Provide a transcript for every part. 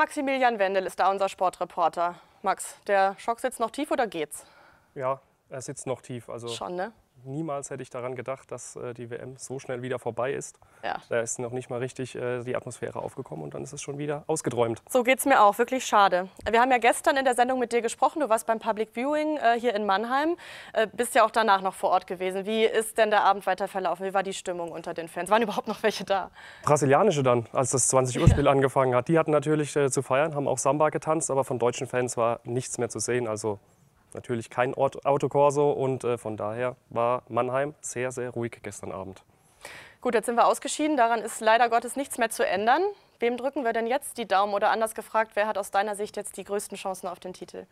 Maximilian Wendel ist da unser Sportreporter. Max, der Schock sitzt noch tief oder geht's? Ja, er sitzt noch tief. Also Schon, ne? niemals hätte ich daran gedacht, dass äh, die WM so schnell wieder vorbei ist. Ja. Da ist noch nicht mal richtig äh, die Atmosphäre aufgekommen und dann ist es schon wieder ausgeträumt. So geht es mir auch, wirklich schade. Wir haben ja gestern in der Sendung mit dir gesprochen, du warst beim Public Viewing äh, hier in Mannheim, äh, bist ja auch danach noch vor Ort gewesen. Wie ist denn der Abend weiter verlaufen? Wie war die Stimmung unter den Fans? Waren überhaupt noch welche da? Brasilianische dann, als das 20-Uhr-Spiel ja. angefangen hat. Die hatten natürlich äh, zu feiern, haben auch Samba getanzt, aber von deutschen Fans war nichts mehr zu sehen. Also natürlich kein Autokorso und äh, von daher war Mannheim sehr, sehr ruhig gestern Abend. Gut, jetzt sind wir ausgeschieden. Daran ist leider Gottes nichts mehr zu ändern. Wem drücken wir denn jetzt die Daumen oder anders gefragt, wer hat aus deiner Sicht jetzt die größten Chancen auf den Titel?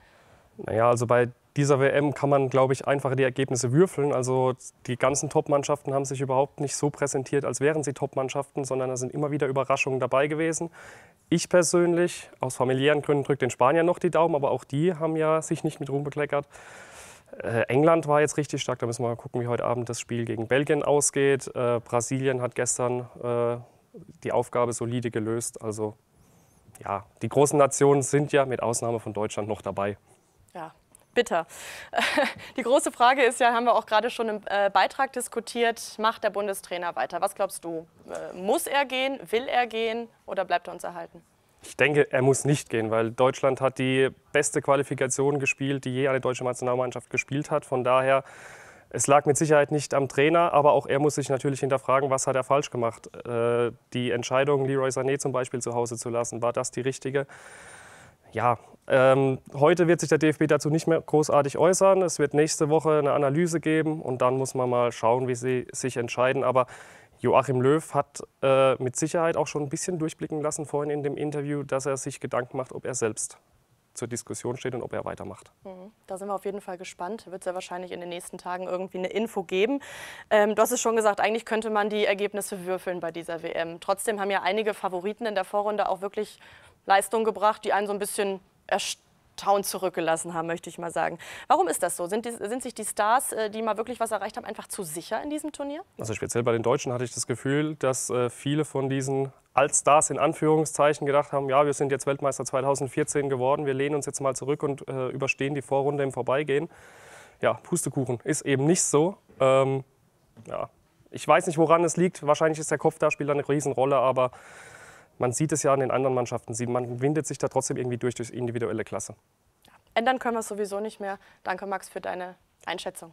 Naja, also bei dieser WM kann man, glaube ich, einfacher die Ergebnisse würfeln. Also die ganzen Top-Mannschaften haben sich überhaupt nicht so präsentiert, als wären sie Top-Mannschaften, sondern da sind immer wieder Überraschungen dabei gewesen. Ich persönlich, aus familiären Gründen, drücke den Spaniern noch die Daumen, aber auch die haben ja sich nicht mit Ruhm bekleckert. Äh, England war jetzt richtig stark, da müssen wir mal gucken, wie heute Abend das Spiel gegen Belgien ausgeht. Äh, Brasilien hat gestern äh, die Aufgabe solide gelöst. Also ja, die großen Nationen sind ja mit Ausnahme von Deutschland noch dabei ja, bitter. Die große Frage ist ja, haben wir auch gerade schon im äh, Beitrag diskutiert, macht der Bundestrainer weiter? Was glaubst du, äh, muss er gehen, will er gehen oder bleibt er uns erhalten? Ich denke, er muss nicht gehen, weil Deutschland hat die beste Qualifikation gespielt, die je eine deutsche Nationalmannschaft gespielt hat. Von daher, es lag mit Sicherheit nicht am Trainer, aber auch er muss sich natürlich hinterfragen, was hat er falsch gemacht. Äh, die Entscheidung, Leroy Sané zum Beispiel zu Hause zu lassen, war das die richtige? Ja, ähm, heute wird sich der DFB dazu nicht mehr großartig äußern. Es wird nächste Woche eine Analyse geben und dann muss man mal schauen, wie sie sich entscheiden. Aber Joachim Löw hat äh, mit Sicherheit auch schon ein bisschen durchblicken lassen vorhin in dem Interview, dass er sich Gedanken macht, ob er selbst zur Diskussion steht und ob er weitermacht. Mhm. Da sind wir auf jeden Fall gespannt. Wird es ja wahrscheinlich in den nächsten Tagen irgendwie eine Info geben. Ähm, du hast es schon gesagt, eigentlich könnte man die Ergebnisse würfeln bei dieser WM. Trotzdem haben ja einige Favoriten in der Vorrunde auch wirklich Leistungen gebracht, die einen so ein bisschen erstaunt zurückgelassen haben, möchte ich mal sagen. Warum ist das so? Sind, die, sind sich die Stars, äh, die mal wirklich was erreicht haben, einfach zu sicher in diesem Turnier? Also speziell bei den Deutschen hatte ich das Gefühl, dass äh, viele von diesen Altstars in Anführungszeichen gedacht haben, ja, wir sind jetzt Weltmeister 2014 geworden, wir lehnen uns jetzt mal zurück und äh, überstehen die Vorrunde im Vorbeigehen. Ja, Pustekuchen ist eben nicht so. Ähm, ja, ich weiß nicht, woran es liegt. Wahrscheinlich ist der Kopf da, spielt eine Riesenrolle, aber man sieht es ja in den anderen Mannschaften, man windet sich da trotzdem irgendwie durch, durch individuelle Klasse. Ändern können wir es sowieso nicht mehr. Danke, Max, für deine Einschätzung.